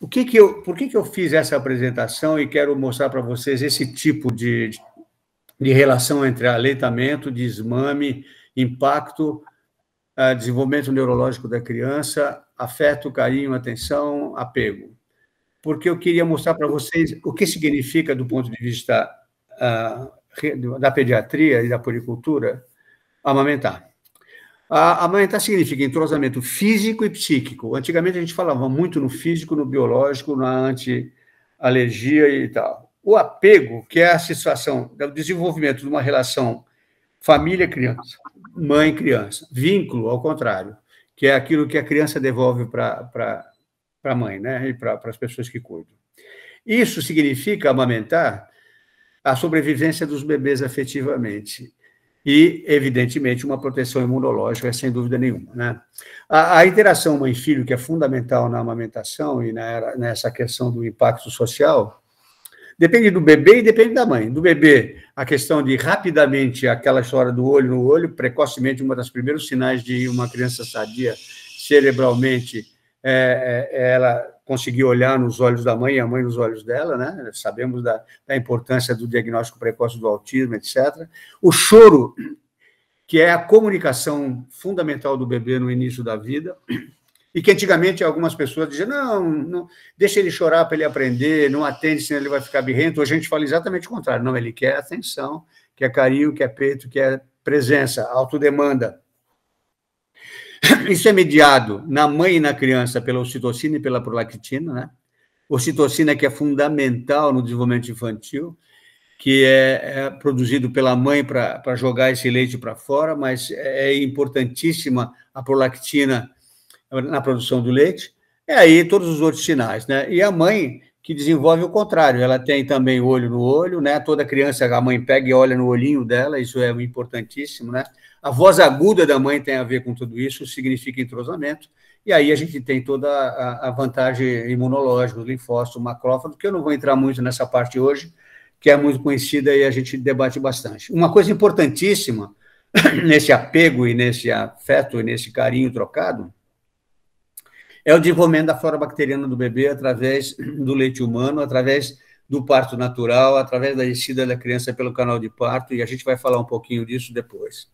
O que que eu, por que, que eu fiz essa apresentação e quero mostrar para vocês esse tipo de, de relação entre aleitamento, desmame, impacto, ah, desenvolvimento neurológico da criança, afeto, carinho, atenção, apego? Porque eu queria mostrar para vocês o que significa, do ponto de vista uh, da pediatria e da policultura, amamentar. A, amamentar tá significa entrosamento físico e psíquico. Antigamente a gente falava muito no físico, no biológico, na anti-alergia e tal. O apego, que é a situação do desenvolvimento de uma relação família-criança, mãe-criança. Vínculo, ao contrário, que é aquilo que a criança devolve para a mãe né? e para as pessoas que cuidam. Isso significa amamentar a sobrevivência dos bebês afetivamente. E, evidentemente, uma proteção imunológica, sem dúvida nenhuma. Né? A, a interação mãe-filho, que é fundamental na amamentação e na, nessa questão do impacto social, depende do bebê e depende da mãe. Do bebê, a questão de rapidamente aquela história do olho no olho, precocemente, um dos primeiros sinais de uma criança sadia cerebralmente, é, é, ela conseguir olhar nos olhos da mãe e a mãe nos olhos dela, né? Sabemos da, da importância do diagnóstico precoce do autismo, etc. O choro, que é a comunicação fundamental do bebê no início da vida, e que antigamente algumas pessoas diziam, não, não deixa ele chorar para ele aprender, não atende, senão ele vai ficar birrento. Hoje a gente fala exatamente o contrário. Não, ele quer atenção, quer carinho, quer peito, quer presença, autodemanda. Isso é mediado na mãe e na criança pela ocitocina e pela prolactina, né? Ocitocina que é fundamental no desenvolvimento infantil, que é, é produzido pela mãe para jogar esse leite para fora, mas é, é importantíssima a prolactina na produção do leite. É aí todos os outros sinais, né? E a mãe que desenvolve o contrário. Ela tem também olho no olho, né? Toda criança, a mãe pega e olha no olhinho dela, isso é importantíssimo, né? A voz aguda da mãe tem a ver com tudo isso, significa entrosamento. E aí a gente tem toda a, a vantagem imunológica, o linfócito, o macrófago, que eu não vou entrar muito nessa parte hoje, que é muito conhecida e a gente debate bastante. Uma coisa importantíssima nesse apego e nesse afeto e nesse carinho trocado é o desenvolvimento da flora bacteriana do bebê através do leite humano, através do parto natural, através da descida da criança pelo canal de parto, e a gente vai falar um pouquinho disso depois.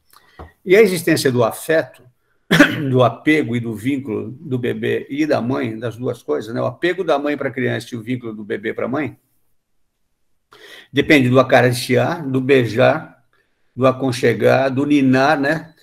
E a existência do afeto, do apego e do vínculo do bebê e da mãe, das duas coisas, né? o apego da mãe para a criança e o vínculo do bebê para a mãe, depende do acariciar, do beijar, do aconchegar, do ninar, né?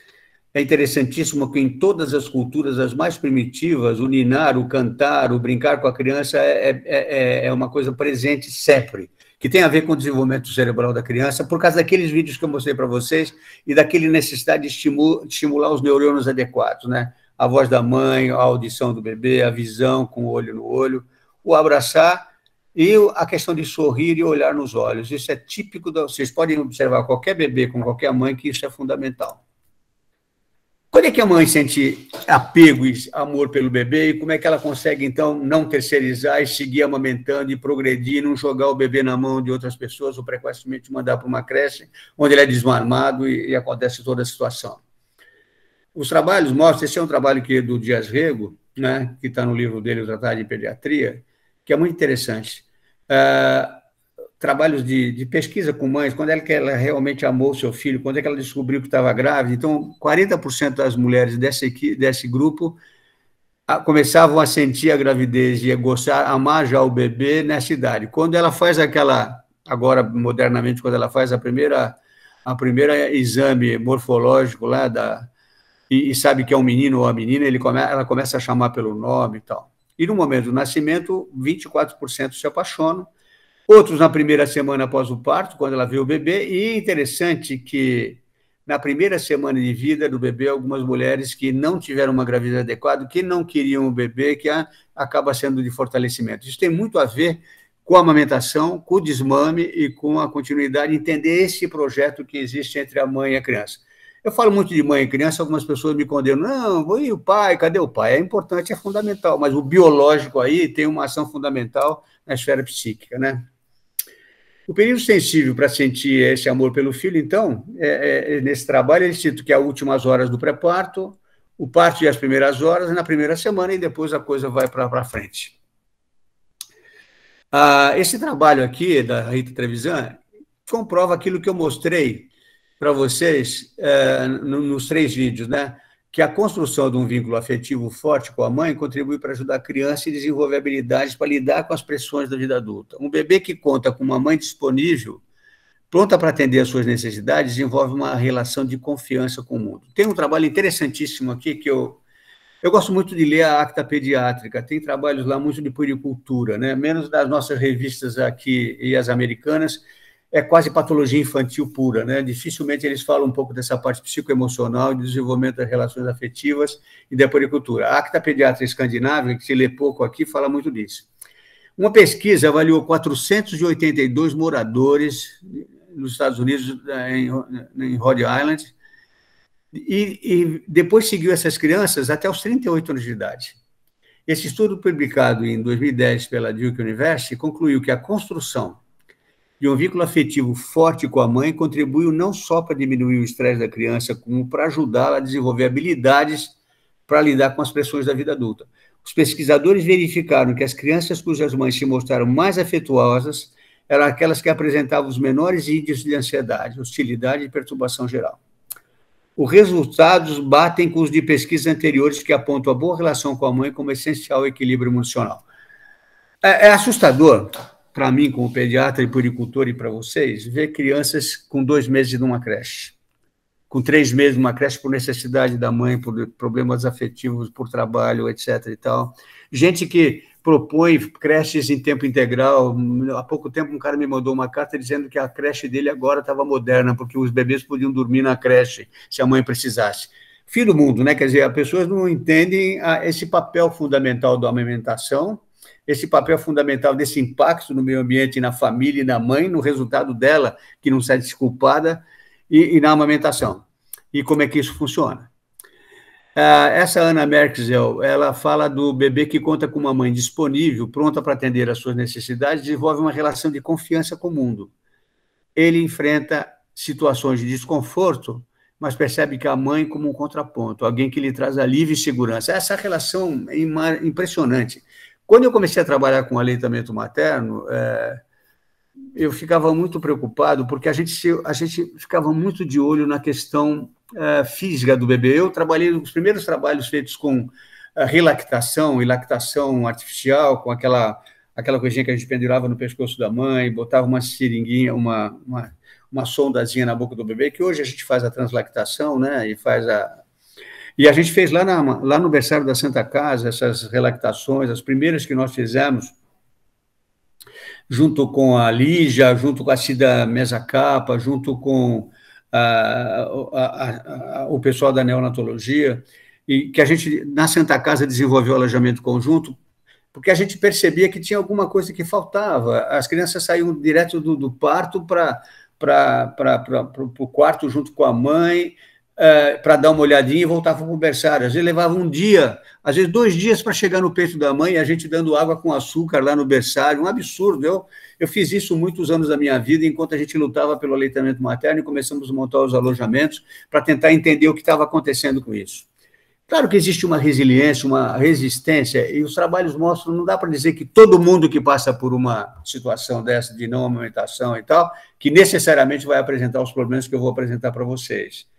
É interessantíssimo que em todas as culturas, as mais primitivas, o ninar, o cantar, o brincar com a criança é é, é, é, é uma coisa presente sempre que tem a ver com o desenvolvimento cerebral da criança, por causa daqueles vídeos que eu mostrei para vocês e daquele necessidade de estimular, estimular os neurônios adequados, né? A voz da mãe, a audição do bebê, a visão com o olho no olho, o abraçar e a questão de sorrir e olhar nos olhos. Isso é típico da. Vocês podem observar qualquer bebê com qualquer mãe que isso é fundamental. Quando é que a mãe sente apego e amor pelo bebê e como é que ela consegue, então, não terceirizar e seguir amamentando e progredir, não jogar o bebê na mão de outras pessoas ou precocemente mandar para uma creche onde ele é desarmado e, e, acontece toda a situação? Os trabalhos mostram, esse é um trabalho que do Dias Rego, né, que está no livro dele, O Tratado de Pediatria, que é muito interessante. Uh, trabalhos de, de, pesquisa com mães, quando é que ela realmente amou seu filho, quando é que ela descobriu que estava grávida. Então, 40% das mulheres desse desse grupo a, começavam a sentir a gravidez e a gostar, amar já o bebê nessa idade. Quando ela faz aquela, agora modernamente, quando ela faz a primeira, a primeira exame morfológico lá da, e, e sabe que é um menino ou uma menina, ele come, ela começa a chamar pelo nome e tal. E no momento do nascimento, 24% se apaixonam, outros na primeira semana após o parto, quando ela viu o bebê, e interessante que na primeira semana de vida do bebê, algumas mulheres que não tiveram uma gravidez adequada, que não queriam o bebê, que a, acaba sendo de fortalecimento. Isso tem muito a ver com a amamentação, com o desmame e com a continuidade, entender esse projeto que existe entre a mãe e a criança. Eu falo muito de mãe e criança, algumas pessoas me condenam, não, vou ir o pai, cadê o pai? É importante, é fundamental, mas o biológico aí tem uma ação fundamental na esfera psíquica, né? O período sensível para sentir esse amor pelo filho, então, é, é, nesse trabalho, ele cita que é as últimas horas do pré-parto, o parto e as primeiras horas, na primeira semana, e depois a coisa vai para frente. Ah, esse trabalho aqui da Rita Trevisan comprova aquilo que eu mostrei para vocês eh, nos três vídeos, né? que a construção de um vínculo afetivo forte com a mãe contribui para ajudar a criança e desenvolver habilidades para lidar com as pressões da vida adulta. Um bebê que conta com uma mãe disponível, pronta para atender às suas necessidades, desenvolve uma relação de confiança com o mundo. Tem um trabalho interessantíssimo aqui que eu eu gosto muito de ler a Acta Pediátrica, tem trabalhos lá muito de puericultura, né? menos das nossas revistas aqui e as americanas, é quase patologia infantil pura, né? Dificilmente eles falam um pouco dessa parte psicoemocional, e desenvolvimento das relações afetivas e da puericultura. A Acta Pediatra escandinava que se lê pouco aqui, fala muito disso. Uma pesquisa avaliou 482 moradores nos Estados Unidos, eh, em, em Rhode Island, e, e depois seguiu essas crianças até os 38 anos de idade. Esse estudo, publicado em 2010 pela Duke University, concluiu que a construção de um vínculo afetivo forte com a mãe contribuiu não só para diminuir o estresse da criança, como para ajudá-la a desenvolver habilidades para lidar com as pressões da vida adulta. Os pesquisadores verificaram que as crianças cujas mães se mostraram mais afetuosas eram aquelas que apresentavam os menores índices de ansiedade, hostilidade e perturbação geral. Os resultados batem com os de pesquisas anteriores que apontam a boa relação com a mãe como essencial ao equilíbrio emocional. É, é assustador para mim, como pediatra e puricultor, e para vocês, ver crianças com dois meses numa creche, com três meses numa creche por necessidade da mãe, por problemas afetivos, por trabalho, etc. e tal. Gente que propõe creches em tempo integral. Há pouco tempo, um cara me mandou uma carta dizendo que a creche dele agora estava moderna, porque os bebês podiam dormir na creche se a mãe precisasse. Fim do mundo, né? Quer dizer, as pessoas não entendem ah, esse papel fundamental da amamentação esse papel é fundamental desse impacto no meio ambiente, na família e na mãe, no resultado dela, que não sai desculpada, e, e na amamentação. E como é que isso funciona? Ah, essa Ana Merkel, ela fala do bebê que conta com uma mãe disponível, pronta para atender às suas necessidades, desenvolve uma relação de confiança com o mundo. Ele enfrenta situações de desconforto, mas percebe que a mãe como um contraponto, alguém que lhe traz alívio e segurança. Essa relação é impressionante. Quando eu comecei a trabalhar com aleitamento materno, é, eu ficava muito preocupado, porque a gente, a gente ficava muito de olho na questão é, física do bebê. Eu trabalhei, os primeiros trabalhos feitos com é, relactação e lactação artificial, com aquela, aquela coisinha que a gente pendurava no pescoço da mãe, botava uma seringuinha, uma, uma, uma sondazinha na boca do bebê, que hoje a gente faz a translactação, né, e faz a, e a gente fez lá, na, lá no berçário da Santa Casa essas relactações, as primeiras que nós fizemos, junto com a Lígia, junto com a Cida Mesa Capa, junto com ah, a, a, a, o pessoal da neonatologia, e que a gente, na Santa Casa, desenvolveu o alojamento conjunto, porque a gente percebia que tinha alguma coisa que faltava. As crianças saíam direto do, do parto para para o quarto junto com a mãe, é, para dar uma olhadinha e voltava para o berçário. Às vezes levava um dia, às vezes dois dias para chegar no peito da mãe, a gente dando água com açúcar lá no berçário, um absurdo. Eu, eu fiz isso muitos anos da minha vida, enquanto a gente lutava pelo aleitamento materno e começamos a montar os alojamentos para tentar entender o que estava acontecendo com isso. Claro que existe uma resiliência, uma resistência, e os trabalhos mostram, não dá para dizer que todo mundo que passa por uma situação dessa de não amamentação e tal, que necessariamente vai apresentar os problemas que eu vou apresentar para vocês.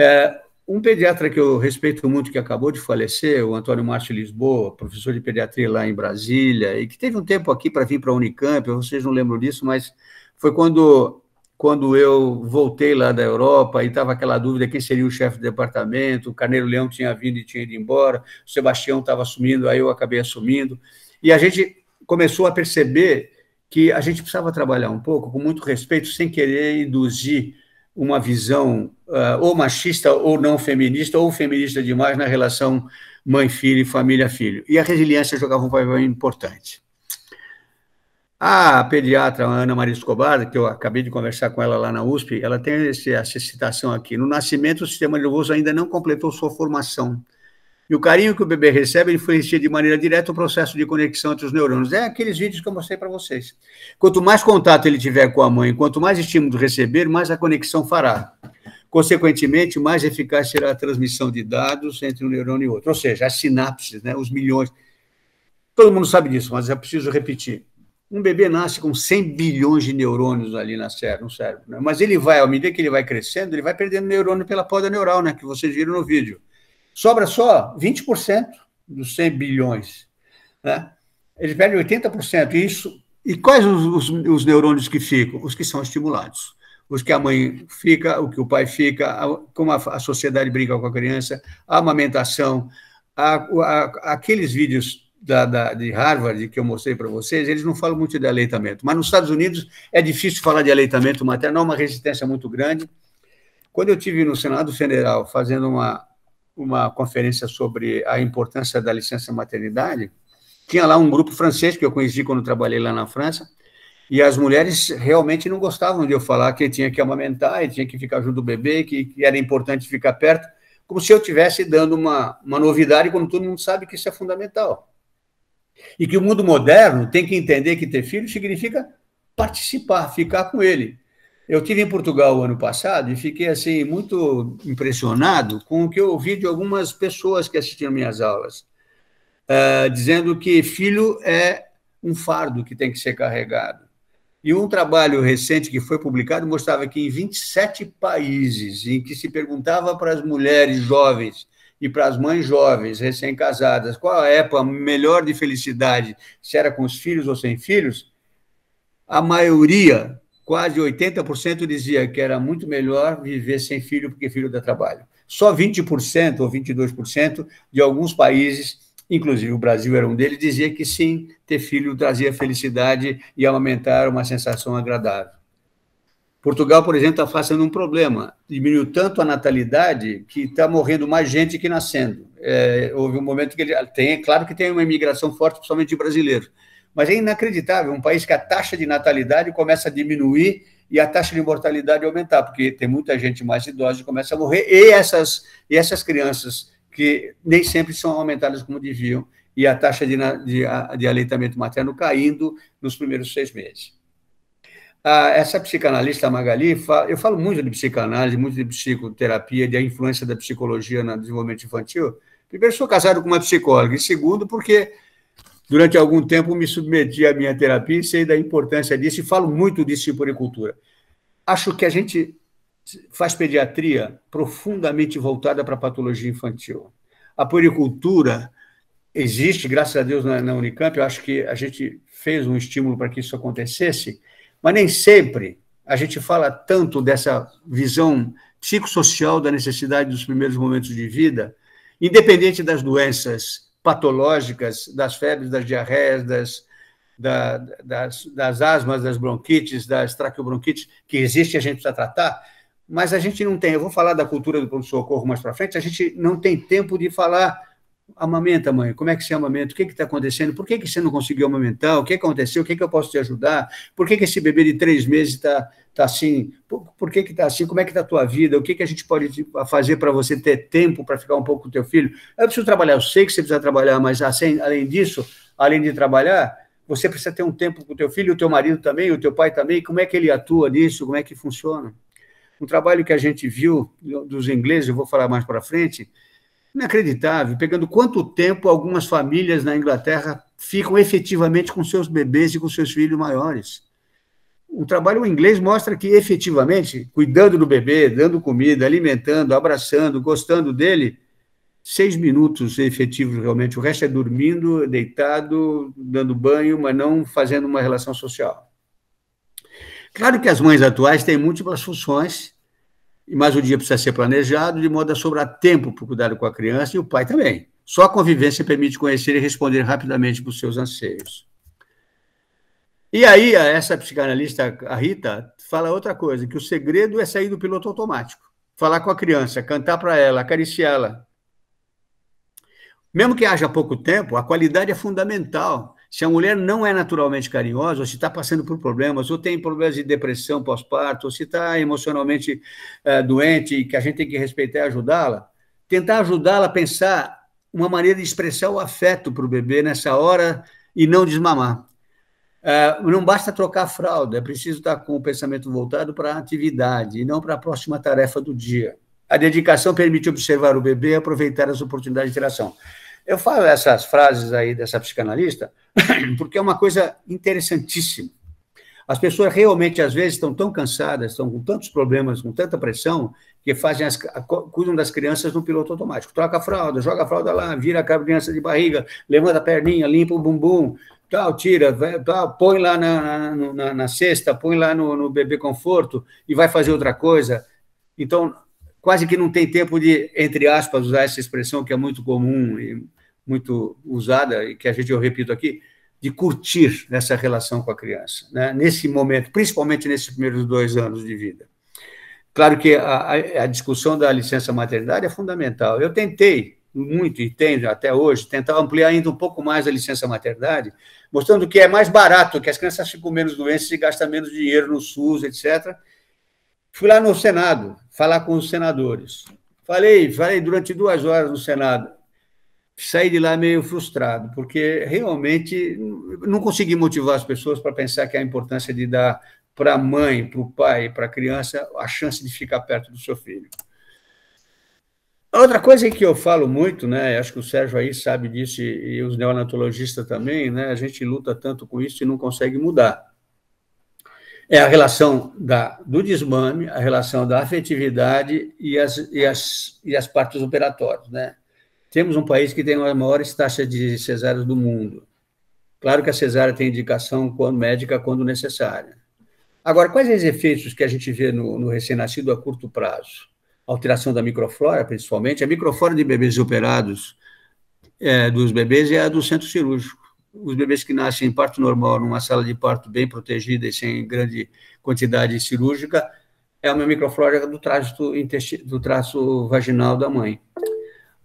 É, um pediatra que eu respeito muito, que acabou de falecer, o Antônio Márcio Lisboa, professor de pediatria lá em Brasília, e que teve um tempo aqui para vir para a Unicamp, vocês não lembram disso, mas foi quando, quando eu voltei lá da Europa e estava aquela dúvida quem seria o chefe do departamento, o Carneiro Leão tinha vindo e tinha ido embora, o Sebastião estava assumindo, aí eu acabei assumindo, e a gente começou a perceber que a gente precisava trabalhar um pouco, com muito respeito, sem querer induzir uma visão uh, ou machista ou não feminista, ou feminista demais na relação mãe-filho e família-filho. E a resiliência jogava um papel importante. A pediatra Ana Maria Escobar, que eu acabei de conversar com ela lá na USP, ela tem essa citação aqui. No nascimento, o sistema nervoso ainda não completou sua formação e o carinho que o bebê recebe influencia de maneira direta o processo de conexão entre os neurônios. É aqueles vídeos que eu mostrei para vocês. Quanto mais contato ele tiver com a mãe, quanto mais estímulo receber, mais a conexão fará. Consequentemente, mais eficaz será a transmissão de dados entre um neurônio e outro. Ou seja, as sinapses, né, os milhões. Todo mundo sabe disso, mas é preciso repetir. Um bebê nasce com 100 bilhões de neurônios ali na cérebro, no cérebro. Né? Mas ele vai, à medida que ele vai crescendo, ele vai perdendo neurônio pela poda neural, né, que vocês viram no vídeo. Sobra só 20% dos 100 bilhões. Né? Eles perdem 80%. E, isso, e quais os, os, os neurônios que ficam? Os que são estimulados os que a mãe fica, o que o pai fica, a, como a, a, sociedade brinca com a criança, a amamentação, a, aqueles vídeos da, da, de Harvard que eu mostrei para vocês, eles não falam muito de aleitamento, mas nos Estados Unidos é difícil falar de aleitamento materno, há uma resistência muito grande. Quando eu tive no Senado Federal fazendo uma, uma conferência sobre a importância da licença maternidade, tinha lá um grupo francês que eu conheci quando trabalhei lá na França, e as mulheres realmente não gostavam de eu falar que tinha que amamentar, e tinha que ficar junto do bebê, que, que era importante ficar perto, como se eu estivesse dando uma, uma novidade quando todo mundo sabe que isso é fundamental. E que o mundo moderno tem que entender que ter filho significa participar, ficar com ele. Eu tive em Portugal ano passado e fiquei assim muito impressionado com o que eu ouvi de algumas pessoas que assistiam minhas aulas, uh, dizendo que filho é um fardo que tem que ser carregado. E um trabalho recente que foi publicado mostrava que em 27 países em que se perguntava para as mulheres jovens e para as mães jovens recém-casadas qual é a época melhor de felicidade, se era com os filhos ou sem filhos, a maioria quase 80% dizia que era muito melhor viver sem filho porque filho dá trabalho. Só 20% ou 22% de alguns países, inclusive o Brasil era um deles, dizia que sim, ter filho trazia felicidade e amamentar uma sensação agradável. Portugal, por exemplo, está fazendo um problema. Diminuiu tanto a natalidade que está morrendo mais gente que nascendo. É, houve um momento que ele tem, é claro que tem uma imigração forte, principalmente de brasileiros, mas é inacreditável um país que a taxa de natalidade começa a diminuir e a taxa de mortalidade aumentar, porque tem muita gente mais idosa e começa a morrer, e essas, e essas crianças que nem sempre são aumentadas como deviam, e a taxa de, de, de aleitamento materno caindo nos primeiros seis meses. Ah, essa psicanalista Magali, eu falo muito de psicanálise, muito de psicoterapia, da influência da psicologia no desenvolvimento infantil. Primeiro, sou casado com uma psicóloga, e segundo, porque Durante algum tempo me submeti à minha terapia e sei da importância disso e falo muito disso em puricultura. Acho que a gente faz pediatria profundamente voltada para a patologia infantil. A puericultura existe, graças a Deus, na, na, Unicamp. Eu acho que a gente fez um estímulo para que isso acontecesse, mas nem sempre a gente fala tanto dessa visão psicossocial da necessidade dos primeiros momentos de vida, independente das doenças patológicas das febres, das diarreias, das, da, das, das asmas, das bronquites, das traqueobronquites, que existe e a gente precisa tratar, mas a gente não tem. Eu vou falar da cultura do pronto-socorro mais para frente, a gente não tem tempo de falar amamenta, mãe, como é que se amamenta, o que está acontecendo, por que, que você não conseguiu amamentar, o que aconteceu, o que, que eu posso te ajudar, por que, que esse bebê de três meses está tá assim, por, por que está assim, como é que está a tua vida, o que, que a gente pode fazer para você ter tempo para ficar um pouco com o teu filho, eu preciso trabalhar, eu sei que você precisa trabalhar, mas assim, além disso, além de trabalhar, você precisa ter um tempo com o teu filho, o teu marido também, o teu pai também, como é que ele atua nisso, como é que funciona? Um trabalho que a gente viu dos ingleses, eu vou falar mais para frente, Inacreditável, pegando quanto tempo algumas famílias na Inglaterra ficam efetivamente com seus bebês e com seus filhos maiores. O trabalho inglês mostra que efetivamente, cuidando do bebê, dando comida, alimentando, abraçando, gostando dele, seis minutos é efetivos realmente. O resto é dormindo, deitado, dando banho, mas não fazendo uma relação social. Claro que as mães atuais têm múltiplas funções mas o dia precisa ser planejado de modo a sobrar tempo para o cuidado com a criança e o pai também. Só a convivência permite conhecer e responder rapidamente para os seus anseios. E aí, essa psicanalista, a Rita, fala outra coisa, que o segredo é sair do piloto automático. Falar com a criança, cantar para ela, acariciá-la. Mesmo que haja pouco tempo, a qualidade é fundamental se a mulher não é naturalmente carinhosa, ou se está passando por problemas, ou tem problemas de depressão pós-parto, ou se está emocionalmente eh, doente e que a gente tem que respeitar e ajudá-la, tentar ajudá-la a pensar uma maneira de expressar o afeto para o bebê nessa hora e não desmamar. Eh, não basta trocar a fralda, é preciso estar tá com o pensamento voltado para a atividade e não para a próxima tarefa do dia. A dedicação permite observar o bebê e aproveitar as oportunidades de interação. Eu falo essas frases aí dessa psicanalista porque é uma coisa interessantíssima. As pessoas realmente, às vezes, estão tão cansadas, estão com tantos problemas, com tanta pressão, que fazem as, cuidam das crianças no piloto automático. Troca a fralda, joga a fralda lá, vira a criança de barriga, levanta a perninha, limpa o bumbum, tal, tira, vai, tal, põe lá na, na, na, na cesta, põe lá no, no bebê conforto e vai fazer outra coisa. Então, quase que não tem tempo de, entre aspas, usar essa expressão que é muito comum e muito usada, e que a gente, eu repito aqui, de curtir essa relação com a criança, né? nesse momento, principalmente nesses primeiros dois anos de vida. Claro que a, a, discussão da licença maternidade é fundamental. Eu tentei muito, e tenho até hoje, tentar ampliar ainda um pouco mais a licença maternidade, mostrando que é mais barato, que as crianças ficam menos doentes e gastam menos dinheiro no SUS, etc., Fui lá no Senado falar com os senadores. Falei, falei durante duas horas no Senado. Saí de lá meio frustrado, porque realmente não consegui motivar as pessoas para pensar que a importância de dar para a mãe, para o pai, para a criança, a chance de ficar perto do seu filho. Outra coisa que eu falo muito, né? Acho que o Sérgio aí sabe disso e, os neonatologistas também, né? A gente luta tanto com isso e não consegue mudar é a relação da, do desmame, a relação da afetividade e as, e as, e as partes operatórias. Né? Temos um país que tem uma maior taxas de cesáreas do mundo. Claro que a cesárea tem indicação quando, médica quando necessária. Agora, quais os efeitos que a gente vê no, no recém-nascido a curto prazo? Alteração da microflora, principalmente. A microflora de bebês operados, é, dos bebês, é a do centro cirúrgico os bebês que nascem em parto normal, numa sala de parto bem protegida e sem grande quantidade cirúrgica, é uma microflora do trato, do trato vaginal da mãe.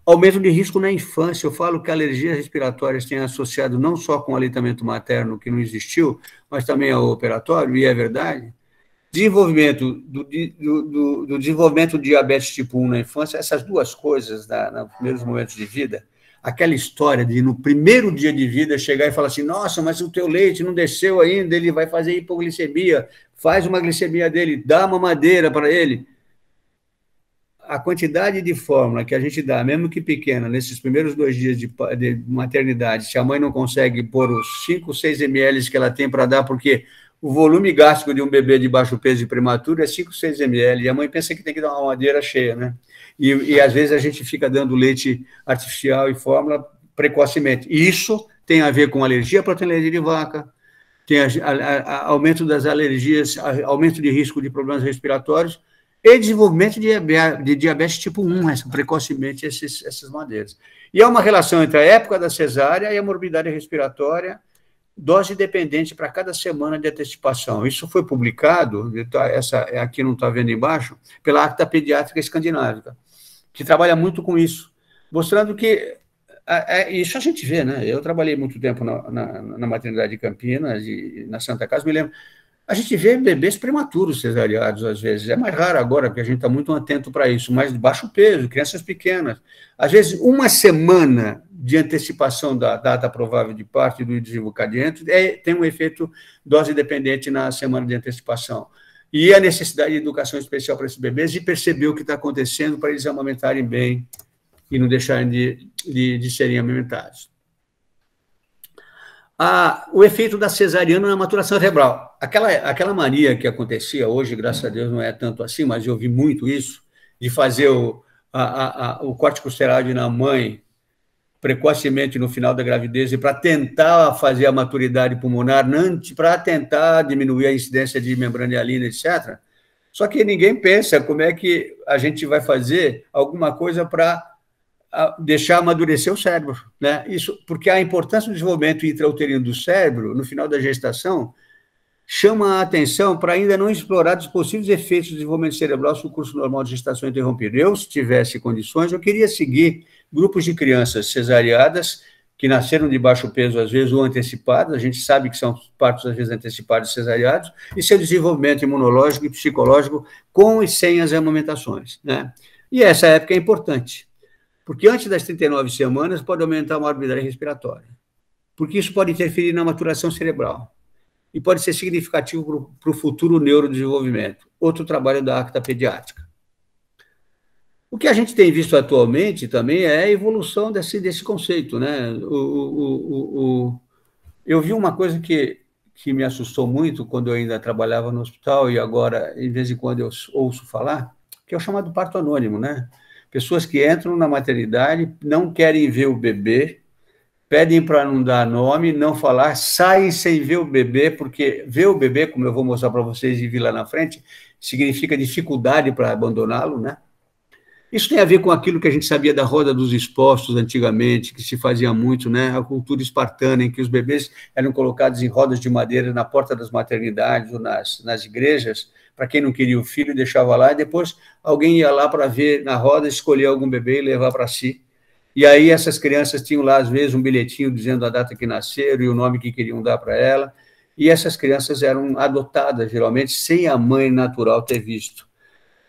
Aumento de risco na infância. Eu falo que alergias respiratórias têm associado não só com aleitamento materno, que não existiu, mas também ao operatório, e é verdade. Desenvolvimento do, do, do desenvolvimento de diabetes tipo 1 na infância, essas duas coisas na, nos primeiros momentos de vida, aquela história de no primeiro dia de vida chegar e falar assim: nossa, mas o teu leite não desceu ainda, ele vai fazer hipoglicemia, faz uma glicemia dele, dá uma madeira para ele. A quantidade de fórmula que a gente dá, mesmo que pequena, nesses primeiros dois dias de, de maternidade, se a mãe não consegue pôr os 5, 6 ml que ela tem para dar, porque o volume gástrico de um bebê de baixo peso e prematuro é 5, 6 ml, e a mãe pensa que tem que dar uma madeira cheia, né? e, e às vezes a gente fica dando leite artificial e fórmula precocemente. isso tem a ver com alergia à proteína de vaca, tem a, a, a, aumento das alergias, aumento de risco de problemas respiratórios e desenvolvimento de diabetes, de diabetes tipo 1, essa, né? precocemente, esses, essas madeiras. E há uma relação entre a época da cesárea e a morbidade respiratória, dose dependente para cada semana de antecipação. Isso foi publicado, tá, essa é aqui não está vendo embaixo, pela Acta Pediátrica Escandinava que trabalha muito com isso, mostrando que é, isso a gente vê, né? Eu trabalhei muito tempo na, na, na maternidade de Campinas e na Santa Casa, me lembro. A gente vê bebês prematuros cesariados, às vezes. É mais raro agora, porque a gente está muito atento para isso, mas de baixo peso, crianças pequenas. Às vezes, uma semana de antecipação da data provável de parto e do desencadeante é, tem um efeito dose dependente na semana de antecipação e a necessidade de educação especial para esses bebês e perceber o que está acontecendo para eles amamentarem bem e não deixarem de, de, de serem amamentados. Ah, o efeito da cesariana na maturação cerebral. Aquela, aquela mania que acontecia hoje, graças a Deus não é tanto assim, mas eu vi muito isso, de fazer o, a, a, a, o na mãe precocemente no final da gravidez e para tentar fazer a maturidade pulmonar, para tentar diminuir a incidência de membranialina, etc. Só que ninguém pensa como é que a gente vai fazer alguma coisa para deixar amadurecer o cérebro, né? Isso porque a importância do desenvolvimento intrauterino do cérebro no final da gestação chama a atenção para ainda não explorar os possíveis efeitos do desenvolvimento cerebral se o curso normal de gestação é interrompido. Eu, se tivesse condições, eu queria seguir grupos de crianças cesariadas que nasceram de baixo peso, às vezes, ou antecipadas, a gente sabe que são partos, às vezes, antecipados cesariados, e seu desenvolvimento imunológico e psicológico com e sem as amamentações. Né? E essa época é importante, porque antes das 39 semanas pode aumentar a morbidade respiratória, porque isso pode interferir na maturação cerebral e pode ser significativo para o futuro neurodesenvolvimento. Outro trabalho da acta pediátrica. O que a gente tem visto atualmente também é a evolução desse, desse conceito. Né? O, o, o, eu vi uma coisa que, que me assustou muito quando eu ainda trabalhava no hospital e agora, de vez em quando, eu ouço falar, que é o chamado parto anônimo. Né? Pessoas que entram na maternidade, não querem ver o bebê, pedem para não dar nome, não falar, saem sem ver o bebê, porque ver o bebê, como eu vou mostrar para vocês e vir lá na frente, significa dificuldade para abandoná-lo, né? Isso tem a ver com aquilo que a gente sabia da roda dos expostos antigamente, que se fazia muito, né? A cultura espartana, em que os bebês eram colocados em rodas de madeira na porta das maternidades ou nas, nas igrejas, para quem não queria o filho, deixava lá, e depois alguém ia lá para ver na roda, escolher algum bebê e levar para si. E aí essas crianças tinham lá, às vezes, um bilhetinho dizendo a data que nasceram e o nome que queriam dar para ela. E essas crianças eram adotadas, geralmente, sem a mãe natural ter visto.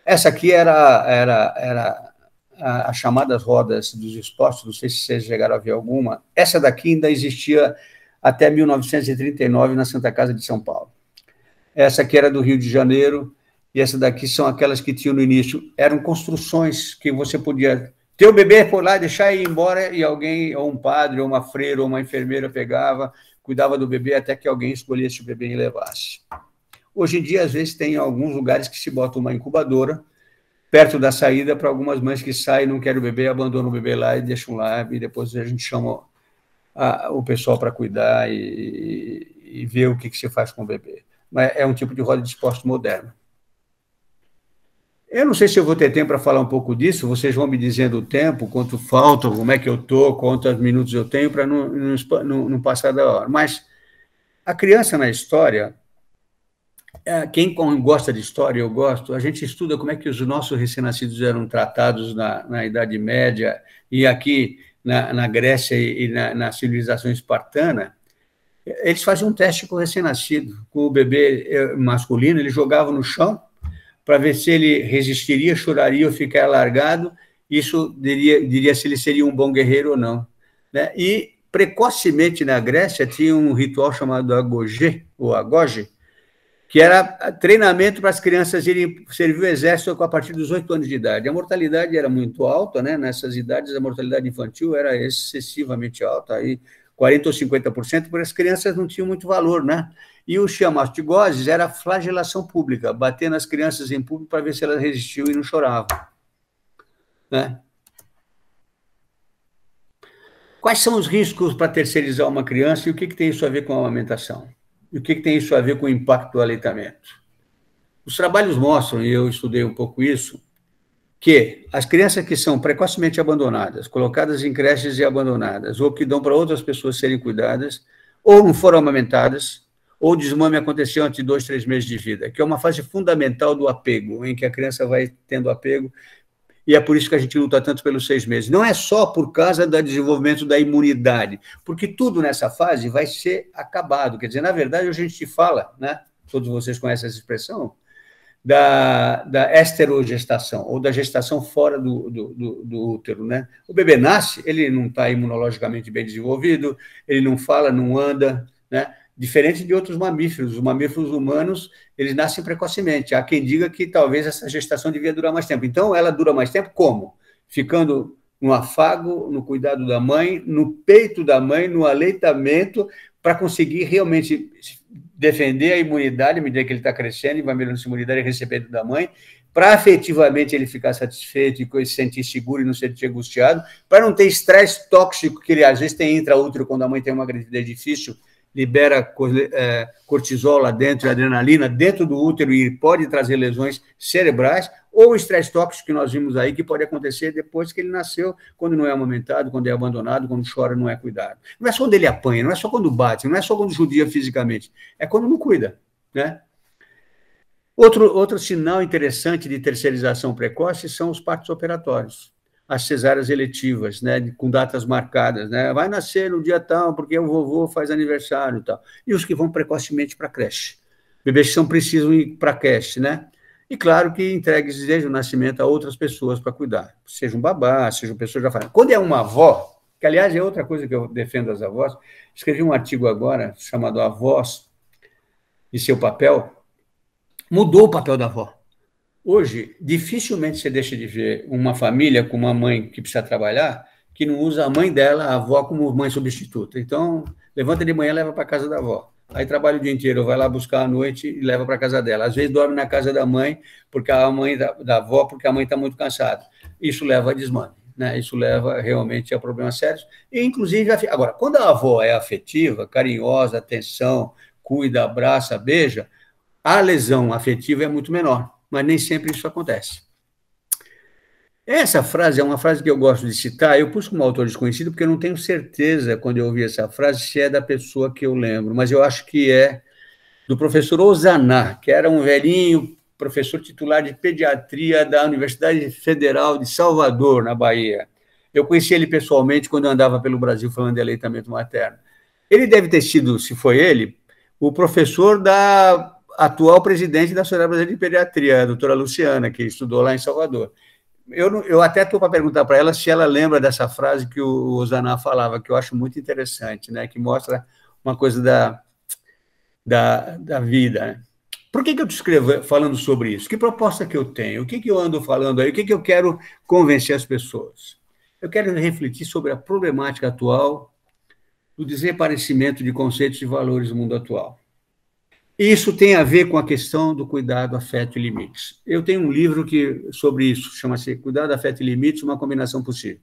Essa aqui era, era, era a, as chamadas rodas dos esportes, não sei se vocês chegaram a ver alguma. Essa daqui ainda existia até 1939 na Santa Casa de São Paulo. Essa aqui era do Rio de Janeiro e essa daqui são aquelas que tinham no início. Eram construções que você podia ter o bebê por lá, deixar e ir embora e alguém, ou um padre, ou uma freira, ou uma enfermeira pegava, cuidava do bebê até que alguém escolhesse o bebê e levasse. Hoje em dia, às vezes, tem alguns lugares que se bota uma incubadora perto da saída para algumas mães que saem, não querem o bebê, abandonam o bebê lá e deixam lá, e depois a gente chama a, o pessoal para cuidar e, e, ver o que, que se faz com o bebê. Mas é um tipo de roda de esporte moderna. Eu não sei se eu vou ter tempo para falar um pouco disso, vocês vão me dizendo o tempo, quanto falta, como é que eu estou, quantos minutos eu tenho, para não, não, não, passar da hora. Mas a criança na história é, quem gosta de história, eu gosto, a gente estuda como é que os nossos recém-nascidos eram tratados na, na Idade Média e aqui na, na Grécia e na, na, civilização espartana. Eles faziam um teste com o recém-nascido, com o bebê eh, masculino, eles jogavam no chão para ver se ele resistiria, choraria ou ficaria largado. Isso diria, diria se ele seria um bom guerreiro ou não. Né? E precocemente na Grécia tinha um ritual chamado agogê, ou agoge, que era treinamento para as crianças irem servir o exército a partir dos oito anos de idade. A mortalidade era muito alta, né? Nessas idades, a mortalidade infantil era excessivamente alta, aí 40 ou 50%, porque as crianças não tinham muito valor, né? E o chiamastigoses era flagelação pública, bater nas crianças em público para ver se elas resistiam e não choravam. Né? Quais são os riscos para terceirizar uma criança e o que, que tem isso a ver com a amamentação? E o que, que tem isso a ver com o impacto do aleitamento? Os trabalhos mostram, e eu estudei um pouco isso, que as crianças que são precocemente abandonadas, colocadas em creches e abandonadas, ou que dão para outras pessoas serem cuidadas, ou não foram amamentadas, ou o desmame aconteceu antes de dois, três meses de vida, que é uma fase fundamental do apego, em que a criança vai tendo apego e é por isso que a gente luta tanto pelos seis meses. Não é só por causa do desenvolvimento da imunidade, porque tudo nessa fase vai ser acabado. Quer dizer, na verdade, a gente fala, né? todos vocês conhecem essa expressão, da, da esterogestação, ou da gestação fora do, do, do, do útero. Né? O bebê nasce, ele não está imunologicamente bem desenvolvido, ele não fala, não anda, né? Diferente de outros mamíferos, os mamíferos humanos, eles nascem precocemente. Há quem diga que talvez essa gestação devia durar mais tempo. Então, ela dura mais tempo como? Ficando no afago, no cuidado da mãe, no peito da mãe, no aleitamento, para conseguir realmente defender a imunidade, à medida que ele está crescendo e vai melhorando a imunidade recebendo da mãe, para efetivamente ele ficar satisfeito e se sentir seguro e não se sentir angustiado, para não ter estresse tóxico que ele às vezes tem intraútero quando a mãe tem uma gravidez difícil, libera é, cortisol lá dentro, adrenalina dentro do útero e pode trazer lesões cerebrais, ou estresse tóxico que nós vimos aí, que pode acontecer depois que ele nasceu, quando não é amamentado, quando é abandonado, quando chora, não é cuidado. Não é só quando ele apanha, não é só quando bate, não é só quando judia fisicamente, é quando não cuida, né? Outro, outro sinal interessante de terceirização precoce são os partos operatórios as cesáreas eletivas, né, com datas marcadas, né, vai nascer no dia tal, porque o vovô faz aniversário e tal, e os que vão precocemente para a creche, bebês que são precisam ir para a creche, né, e claro que entregues desde o nascimento a outras pessoas para cuidar, seja um babá, seja uma pessoa já faz. Quando é uma avó, que aliás é outra coisa que eu defendo as avós, escrevi um artigo agora chamado Avós e seu papel, mudou o papel da avó. Hoje, dificilmente você deixa de ver uma família com uma mãe que precisa trabalhar que não usa a mãe dela, a avó, como mãe substituta. Então, levanta de manhã leva para casa da avó. Aí trabalha o dia inteiro, vai lá buscar à noite e leva para casa dela. Às vezes dorme na casa da mãe, porque a mãe da, da avó, porque a mãe está muito cansada. Isso leva a desmame, né? Isso leva realmente a problemas sérios. E inclusive agora, quando a avó é afetiva, carinhosa, atenção, cuida, abraça, beija, a lesão afetiva é muito menor mas nem sempre isso acontece. Essa frase é uma frase que eu gosto de citar, eu pus como autor desconhecido porque eu não tenho certeza quando eu ouvi essa frase se é da pessoa que eu lembro, mas eu acho que é do professor Ozaná, que era um velhinho professor titular de pediatria da Universidade Federal de Salvador, na Bahia. Eu conheci ele pessoalmente quando eu andava pelo Brasil falando de aleitamento materno. Ele deve ter sido, se foi ele, o professor da atual presidente da Sociedade Brasileira de Pediatria, a doutora Luciana, que estudou lá em Salvador. Eu, eu até estou para perguntar para ela se ela lembra dessa frase que o Osaná falava, que eu acho muito interessante, né? que mostra uma coisa da, da, da vida. Né? Por que, que eu te escrevo falando sobre isso? Que proposta que eu tenho? O que, que eu ando falando aí? O que, que eu quero convencer as pessoas? Eu quero refletir sobre a problemática atual do desaparecimento de conceitos e valores no mundo atual. Isso tem a ver com a questão do cuidado, afeto e limites. Eu tenho um livro que sobre isso, chama-se Cuidado, Afeto e Limites, uma combinação possível.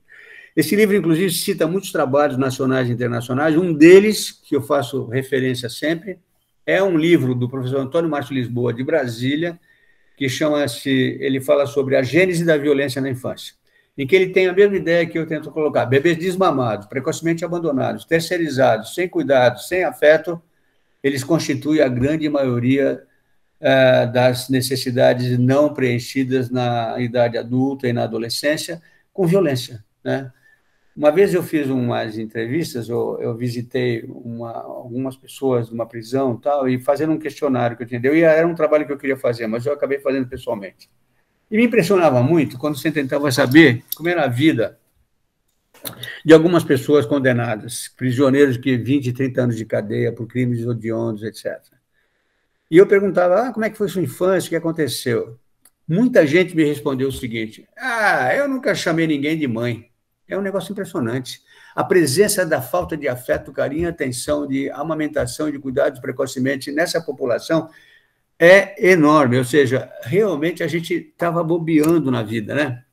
Esse livro, inclusive, cita muitos trabalhos nacionais e internacionais. Um deles, que eu faço referência sempre, é um livro do professor Antônio Márcio Lisboa, de Brasília, que chama-se, ele fala sobre a gênese da violência na infância, em que ele tem a mesma ideia que eu tento colocar. Bebês desmamados, precocemente abandonados, terceirizados, sem cuidado, sem afeto, eles constituem a grande maioria eh, das necessidades não preenchidas na idade adulta e na adolescência com violência. Né? Uma vez eu fiz umas entrevistas, eu, eu visitei uma, algumas pessoas numa prisão tal, e fazendo um questionário que eu tinha. Eu ia, era um trabalho que eu queria fazer, mas eu acabei fazendo pessoalmente. E me impressionava muito quando você tentava saber como era a vida de algumas pessoas condenadas, prisioneiros de 20, 30 anos de cadeia por crimes odiosos, etc. E eu perguntava, ah, como é que foi sua infância, o que aconteceu? Muita gente me respondeu o seguinte, ah, eu nunca chamei ninguém de mãe. É um negócio impressionante. A presença da falta de afeto, carinho, atenção, de amamentação e de cuidados precocemente nessa população é enorme. Ou seja, realmente a gente estava bobeando na vida, né?